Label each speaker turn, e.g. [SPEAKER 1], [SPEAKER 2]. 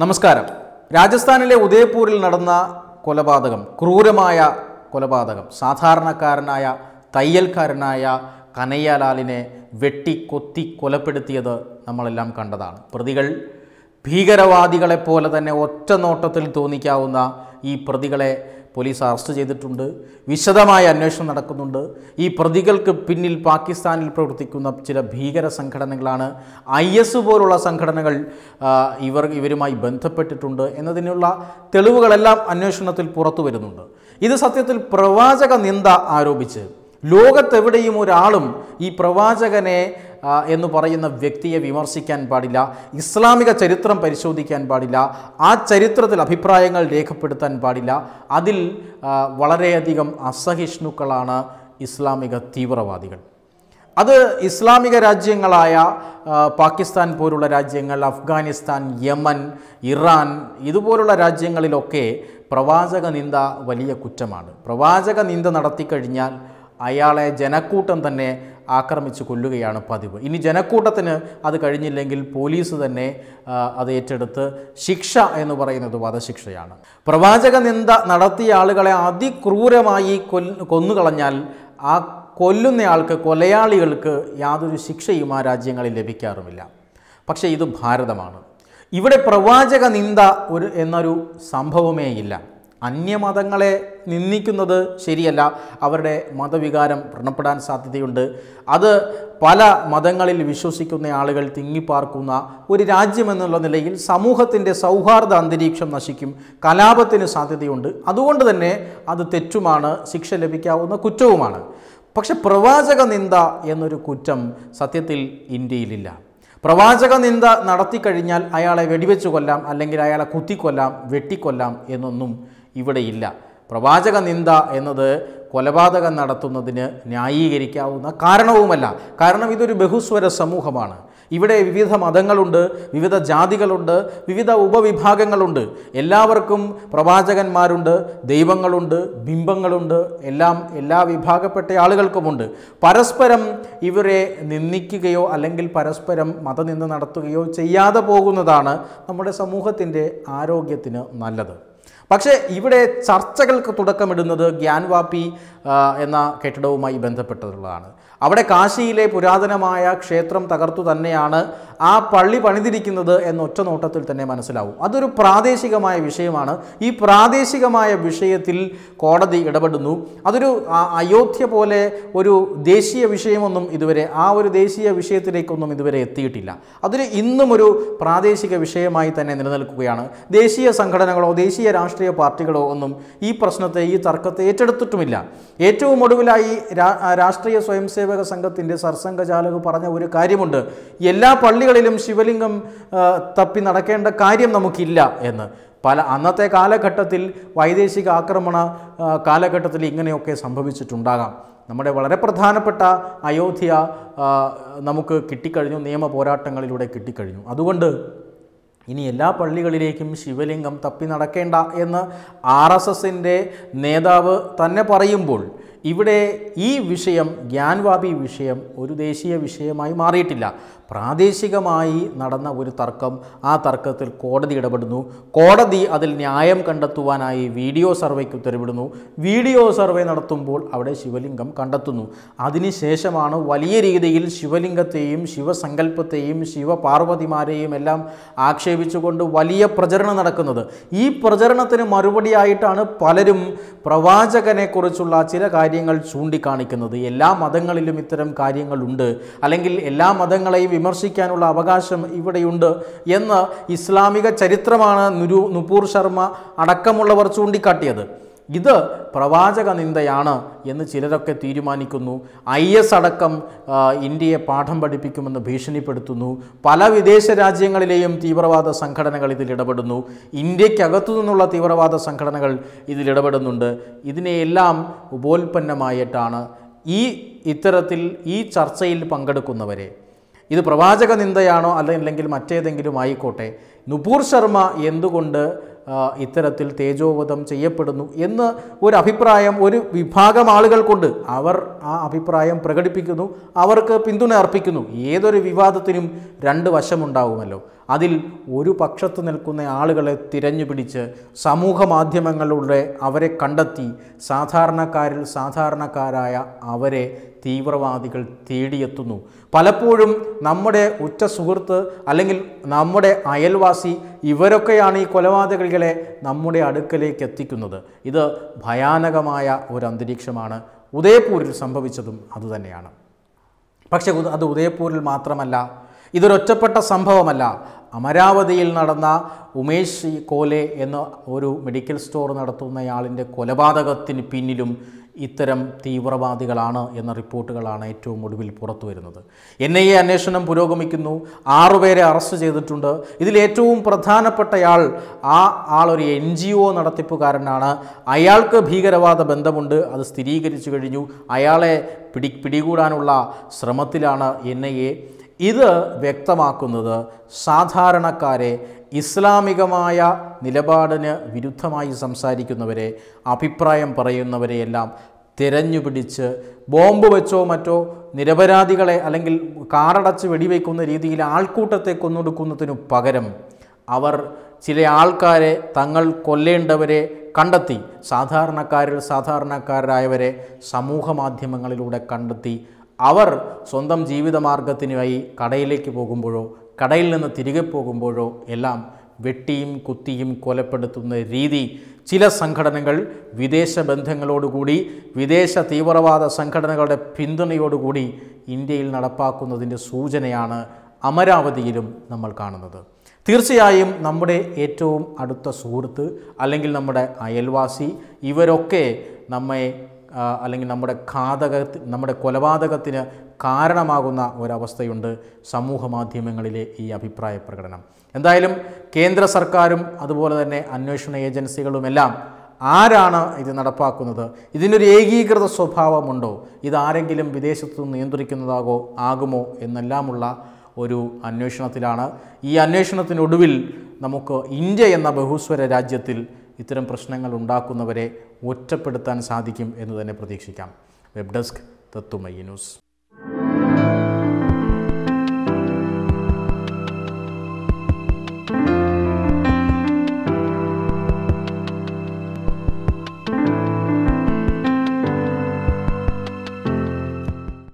[SPEAKER 1] നമസ്കാരം രാജസ്ഥാനിലെ ഉദയപൂരിൽ നടന്ന കൊലപാതകം ക്രൂരമായ കൊലപാതകം സാധാരണക്കാരനായ തയ്യൽക്കാരനായ കനയ്യാലാലിനെ വെട്ടി കൊത്തി കൊലപ്പെടുത്തിയത് നമ്മളെല്ലാം കണ്ടതാണ് പ്രതികൾ ഭീകരവാദികളെപ്പോലെ തന്നെ ഒറ്റ നോട്ടത്തിൽ തോന്നിക്കാവുന്ന ഈ പ്രതികളെ പോലീസ് അറസ്റ്റ് ചെയ്തിട്ടുണ്ട് വിശദമായ അന്വേഷണം നടക്കുന്നുണ്ട് ഈ പ്രതികൾക്ക് പിന്നിൽ പാകിസ്ഥാനിൽ പ്രവർത്തിക്കുന്ന ചില ഭീകര സംഘടനകളാണ് ഐ എസ് പോലുള്ള സംഘടനകൾ ഇവർ ഇവരുമായി ബന്ധപ്പെട്ടിട്ടുണ്ട് എന്നതിനുള്ള തെളിവുകളെല്ലാം അന്വേഷണത്തിൽ പുറത്തു വരുന്നുണ്ട് ഇത് സത്യത്തിൽ പ്രവാചക നിന്ദ ആരോപിച്ച് ലോകത്തെവിടെയും ഒരാളും ഈ പ്രവാചകനെ എന്ന് പറയുന്ന വ്യക്തിയെ വിമർശിക്കാൻ പാടില്ല ഇസ്ലാമിക ചരിത്രം പരിശോധിക്കാൻ പാടില്ല ആ ചരിത്രത്തിൽ അഭിപ്രായങ്ങൾ രേഖപ്പെടുത്താൻ പാടില്ല അതിൽ വളരെയധികം അസഹിഷ്ണുക്കളാണ് ഇസ്ലാമിക തീവ്രവാദികൾ അത് ഇസ്ലാമിക രാജ്യങ്ങളായ പാകിസ്ഥാൻ പോലുള്ള രാജ്യങ്ങൾ അഫ്ഗാനിസ്ഥാൻ യമൻ ഇറാൻ ഇതുപോലുള്ള രാജ്യങ്ങളിലൊക്കെ പ്രവാചക നിന്ദ വലിയ കുറ്റമാണ് പ്രവാചക നിന്ദ നടത്തിക്കഴിഞ്ഞാൽ അയാളെ ജനക്കൂട്ടം തന്നെ ആക്രമിച്ച് കൊല്ലുകയാണ് പതിവ് ഇനി ജനക്കൂട്ടത്തിന് അത് കഴിഞ്ഞില്ലെങ്കിൽ പോലീസ് തന്നെ അത് ഏറ്റെടുത്ത് ശിക്ഷ എന്ന് പറയുന്നത് വധശിക്ഷയാണ് പ്രവാചക നിന്ദ നടത്തിയ ആളുകളെ അതിക്രൂരമായി കൊന്നുകളഞ്ഞാൽ ആ കൊല്ലുന്നയാൾക്ക് കൊലയാളികൾക്ക് യാതൊരു ശിക്ഷയും ആ രാജ്യങ്ങളിൽ ലഭിക്കാറുമില്ല പക്ഷേ ഇത് ഭാരതമാണ് ഇവിടെ പ്രവാചക നിന്ദ ഒരു എന്നൊരു സംഭവമേ ഇല്ല അന്യമതങ്ങളെ നിന്ദിക്കുന്നത് ശരിയല്ല അവരുടെ മതവികാരം വ്രണപ്പെടാൻ സാധ്യതയുണ്ട് അത് പല മതങ്ങളിൽ വിശ്വസിക്കുന്ന ആളുകൾ തിങ്ങിപ്പാർക്കുന്ന ഒരു രാജ്യമെന്നുള്ള നിലയിൽ സമൂഹത്തിൻ്റെ സൗഹാർദ്ദ അന്തരീക്ഷം നശിക്കും കലാപത്തിന് സാധ്യതയുണ്ട് അതുകൊണ്ട് തന്നെ അത് തെറ്റുമാണ് ശിക്ഷ ലഭിക്കാവുന്ന കുറ്റവുമാണ് പക്ഷെ പ്രവാചക നിന്ദ എന്നൊരു കുറ്റം സത്യത്തിൽ ഇന്ത്യയിലില്ല പ്രവാചക നിന്ദ നടത്തിക്കഴിഞ്ഞാൽ അയാളെ വെടിവെച്ച് കൊല്ലാം അല്ലെങ്കിൽ അയാളെ കുത്തിക്കൊല്ലാം വെട്ടിക്കൊല്ലാം എന്നൊന്നും ഇവിടെയില്ല പ്രവാചക നിന്ദ എന്നത് കൊലപാതകം നടത്തുന്നതിന് ന്യായീകരിക്കാവുന്ന കാരണവുമല്ല കാരണം ഇതൊരു ബഹുസ്വര സമൂഹമാണ് ഇവിടെ വിവിധ മതങ്ങളുണ്ട് വിവിധ ജാതികളുണ്ട് വിവിധ ഉപവിഭാഗങ്ങളുണ്ട് എല്ലാവർക്കും പ്രവാചകന്മാരുണ്ട് ദൈവങ്ങളുണ്ട് ബിംബങ്ങളുണ്ട് എല്ലാം എല്ലാ വിഭാഗപ്പെട്ട ആളുകൾക്കുമുണ്ട് പരസ്പരം ഇവരെ നിന്ദിക്കുകയോ അല്ലെങ്കിൽ പരസ്പരം മതനിന്ദ നടത്തുകയോ ചെയ്യാതെ പോകുന്നതാണ് നമ്മുടെ സമൂഹത്തിൻ്റെ ആരോഗ്യത്തിന് നല്ലത് പക്ഷേ ഇവിടെ ചർച്ചകൾക്ക് തുടക്കമിടുന്നത് ഗ്യാൻവാപ്പി എന്ന കെട്ടിടവുമായി ബന്ധപ്പെട്ടുള്ളതാണ് അവിടെ കാശിയിലെ പുരാതനമായ ക്ഷേത്രം തകർത്തു തന്നെയാണ് ആ പള്ളി പണിതിരിക്കുന്നത് എന്ന ഒറ്റ നോട്ടത്തിൽ തന്നെ മനസ്സിലാവും അതൊരു പ്രാദേശികമായ വിഷയമാണ് ഈ പ്രാദേശികമായ വിഷയത്തിൽ കോടതി ഇടപെടുന്നു അതൊരു അയോധ്യ പോലെ ഒരു ദേശീയ വിഷയമൊന്നും ഇതുവരെ ആ ഒരു ദേശീയ വിഷയത്തിലേക്കൊന്നും ഇതുവരെ എത്തിയിട്ടില്ല അതിന് ഇന്നും ഒരു പ്രാദേശിക വിഷയമായി തന്നെ നിലനിൽക്കുകയാണ് ദേശീയ സംഘടനകളോ ദേശീയ രാഷ്ട്രീയ രാഷ്ട്രീയ പാർട്ടികളോ ഒന്നും ഈ പ്രശ്നത്തെ ഈ തർക്കത്തെ ഏറ്റെടുത്തിട്ടുമില്ല ഏറ്റവും ഒടുവിലായി രാഷ്ട്രീയ സ്വയംസേവക സംഘത്തിൻ്റെ സർസംഘചാലക് പറഞ്ഞ ഒരു കാര്യമുണ്ട് എല്ലാ പള്ളികളിലും ശിവലിംഗം തപ്പി നടക്കേണ്ട കാര്യം നമുക്കില്ല എന്ന് പല അന്നത്തെ കാലഘട്ടത്തിൽ വൈദേശിക ആക്രമണ കാലഘട്ടത്തിൽ ഇങ്ങനെയൊക്കെ സംഭവിച്ചിട്ടുണ്ടാകാം നമ്മുടെ വളരെ പ്രധാനപ്പെട്ട അയോധ്യ നമുക്ക് കിട്ടിക്കഴിഞ്ഞു നിയമ പോരാട്ടങ്ങളിലൂടെ കിട്ടിക്കഴിഞ്ഞു അതുകൊണ്ട് ഇനി എല്ലാ പള്ളികളിലേക്കും ശിവലിംഗം തപ്പി നടക്കേണ്ട എന്ന് ആർ എസ് എസിൻ്റെ നേതാവ് തന്നെ പറയുമ്പോൾ ഇവിടെ ഈ വിഷയം ജ്ഞാൻവാബി വിഷയം ഒരു ദേശീയ വിഷയമായി മാറിയിട്ടില്ല പ്രാദേശികമായി നടന്ന ഒരു തർക്കം ആ തർക്കത്തിൽ കോടതി ഇടപെടുന്നു കോടതി അതിൽ ന്യായം കണ്ടെത്തുവാനായി വീഡിയോ സർവേക്ക് ഉത്തരവിടുന്നു വീഡിയോ സർവേ നടത്തുമ്പോൾ അവിടെ ശിവലിംഗം കണ്ടെത്തുന്നു അതിനുശേഷമാണ് വലിയ രീതിയിൽ ശിവലിംഗത്തെയും ശിവസങ്കല്പത്തെയും ശിവപാർവതിമാരെയും എല്ലാം ആക്ഷേപിച്ചുകൊണ്ട് വലിയ പ്രചരണം നടക്കുന്നത് ഈ പ്രചരണത്തിന് മറുപടിയായിട്ടാണ് പലരും പ്രവാചകനെക്കുറിച്ചുള്ള ചില കാര്യങ്ങൾ ചൂണ്ടിക്കാണിക്കുന്നത് എല്ലാ മതങ്ങളിലും ഇത്തരം കാര്യങ്ങളുണ്ട് അല്ലെങ്കിൽ എല്ലാ മതങ്ങളെയും വിമർശിക്കാനുള്ള അവകാശം ഇവിടെയുണ്ട് എന്ന് ഇസ്ലാമിക ചരിത്രമാണ് നുരു നുപൂർ ശർമ്മ അടക്കമുള്ളവർ ചൂണ്ടിക്കാട്ടിയത് ഇത് പ്രവാചക നിന്ദയാണ് എന്ന് ചിലരൊക്കെ തീരുമാനിക്കുന്നു ഐ എസ് അടക്കം ഇന്ത്യയെ പാഠം പഠിപ്പിക്കുമെന്ന് ഭീഷണിപ്പെടുത്തുന്നു പല വിദേശ രാജ്യങ്ങളിലെയും തീവ്രവാദ സംഘടനകൾ ഇതിൽ ഇന്ത്യക്കകത്തു നിന്നുള്ള തീവ്രവാദ സംഘടനകൾ ഇതിൽ ഇതിനെയെല്ലാം ഉപോൽപ്പന്നമായിട്ടാണ് ഈ ഇത്തരത്തിൽ ഈ ചർച്ചയിൽ പങ്കെടുക്കുന്നവരെ ഇത് പ്രവാചക നിന്ദയാണോ അല്ലെങ്കിൽ മറ്റേതെങ്കിലും ആയിക്കോട്ടെ നുപൂർ ശർമ്മ എന്തുകൊണ്ട് ഇത്തരത്തിൽ തേജോവധം ചെയ്യപ്പെടുന്നു എന്ന് ഒരു അഭിപ്രായം ഒരു വിഭാഗം ആളുകൾക്കുണ്ട് അവർ ആ അഭിപ്രായം പ്രകടിപ്പിക്കുന്നു അവർക്ക് പിന്തുണ അർപ്പിക്കുന്നു ഏതൊരു വിവാദത്തിനും രണ്ട് വശമുണ്ടാകുമല്ലോ അതിൽ ഒരു പക്ഷത്ത് നിൽക്കുന്ന ആളുകളെ തിരഞ്ഞുപിടിച്ച് സമൂഹ മാധ്യമങ്ങളിലൂടെ അവരെ കണ്ടെത്തി സാധാരണക്കാരിൽ സാധാരണക്കാരായ അവരെ തീവ്രവാദികൾ തേടിയെത്തുന്നു പലപ്പോഴും നമ്മുടെ ഉറ്റ സുഹൃത്ത് അല്ലെങ്കിൽ നമ്മുടെ അയൽവാസി ഇവരൊക്കെയാണ് ഈ കൊലപാതകളെ നമ്മുടെ അടുക്കലേക്ക് എത്തിക്കുന്നത് ഇത് ഭയാനകമായ ഒരു അന്തരീക്ഷമാണ് ഉദയപൂരിൽ സംഭവിച്ചതും അതുതന്നെയാണ് പക്ഷേ അത് ഉദയപൂരിൽ മാത്രമല്ല ഇതൊരൊറ്റപ്പെട്ട സംഭവമല്ല അമരാവതിയിൽ നടന്ന ഉമേഷ് കോലെ എന്ന ഒരു മെഡിക്കൽ സ്റ്റോർ നടത്തുന്നയാളിൻ്റെ കൊലപാതകത്തിന് പിന്നിലും ഇത്തരം തീവ്രവാദികളാണ് എന്ന റിപ്പോർട്ടുകളാണ് ഏറ്റവും ഒടുവിൽ പുറത്തു വരുന്നത് എൻ ഐ എ അന്വേഷണം പുരോഗമിക്കുന്നു ആറുപേരെ അറസ്റ്റ് ചെയ്തിട്ടുണ്ട് ഇതിൽ ഏറ്റവും പ്രധാനപ്പെട്ടയാൾ ആ ആളൊരു എൻ ജി ഒ നടത്തിപ്പുകാരനാണ് അയാൾക്ക് ഭീകരവാദ ബന്ധമുണ്ട് അത് സ്ഥിരീകരിച്ചു കഴിഞ്ഞു അയാളെ പിടി പിടികൂടാനുള്ള ശ്രമത്തിലാണ് എൻ ഐ എ ഇത് വ്യക്തമാക്കുന്നത് സാധാരണക്കാരെ ഇസ്ലാമികമായ നിലപാടിന് വിരുദ്ധമായി സംസാരിക്കുന്നവരെ അഭിപ്രായം പറയുന്നവരെയെല്ലാം തിരഞ്ഞു പിടിച്ച് ബോംബ് വെച്ചോ മറ്റോ നിരപരാധികളെ അല്ലെങ്കിൽ കാറടച്ച് വെടിവെക്കുന്ന രീതിയിൽ ആൾക്കൂട്ടത്തെ കൊന്നൊടുക്കുന്നതിനു പകരം അവർ ചില ആൾക്കാരെ തങ്ങൾ കൊല്ലേണ്ടവരെ കണ്ടെത്തി സാധാരണക്കാരിൽ സാധാരണക്കാരായവരെ സമൂഹ മാധ്യമങ്ങളിലൂടെ കണ്ടെത്തി അവർ സ്വന്തം ജീവിതമാർഗത്തിനുമായി കടയിലേക്ക് പോകുമ്പോഴോ കടയിൽ നിന്ന് തിരികെ പോകുമ്പോഴോ എല്ലാം വെട്ടിയും കുത്തിയും കൊലപ്പെടുത്തുന്ന രീതി ചില സംഘടനകൾ വിദേശ ബന്ധങ്ങളോടുകൂടി വിദേശ തീവ്രവാദ സംഘടനകളുടെ പിന്തുണയോടുകൂടി ഇന്ത്യയിൽ നടപ്പാക്കുന്നതിൻ്റെ സൂചനയാണ് അമരാവതിയിലും നമ്മൾ കാണുന്നത് തീർച്ചയായും നമ്മുടെ ഏറ്റവും അടുത്ത സുഹൃത്ത് അല്ലെങ്കിൽ നമ്മുടെ അയൽവാസി ഇവരൊക്കെ നമ്മെ അല്ലെങ്കിൽ നമ്മുടെ ഘാതക നമ്മുടെ കൊലപാതകത്തിന് കാരണമാകുന്ന ഒരവസ്ഥയുണ്ട് സമൂഹ മാധ്യമങ്ങളിലെ ഈ അഭിപ്രായ പ്രകടനം എന്തായാലും കേന്ദ്ര സർക്കാരും അതുപോലെ തന്നെ അന്വേഷണ ഏജൻസികളുമെല്ലാം ആരാണ് ഇത് നടപ്പാക്കുന്നത് ഇതിനൊരു ഏകീകൃത സ്വഭാവമുണ്ടോ ഇതാരെങ്കിലും നിന്ന് നിയന്ത്രിക്കുന്നതാകോ ആകുമോ എന്നെല്ലാമുള്ള ഒരു അന്വേഷണത്തിലാണ് ഈ അന്വേഷണത്തിനൊടുവിൽ നമുക്ക് ഇന്ത്യ എന്ന ബഹുസ്വര രാജ്യത്തിൽ ഇത്തരം പ്രശ്നങ്ങൾ ഉണ്ടാക്കുന്നവരെ ഒറ്റപ്പെടുത്താൻ സാധിക്കും എന്ന് തന്നെ പ്രതീക്ഷിക്കാം വെബ് ഡെസ്ക് തത്തുമയ്യ ന്യൂസ്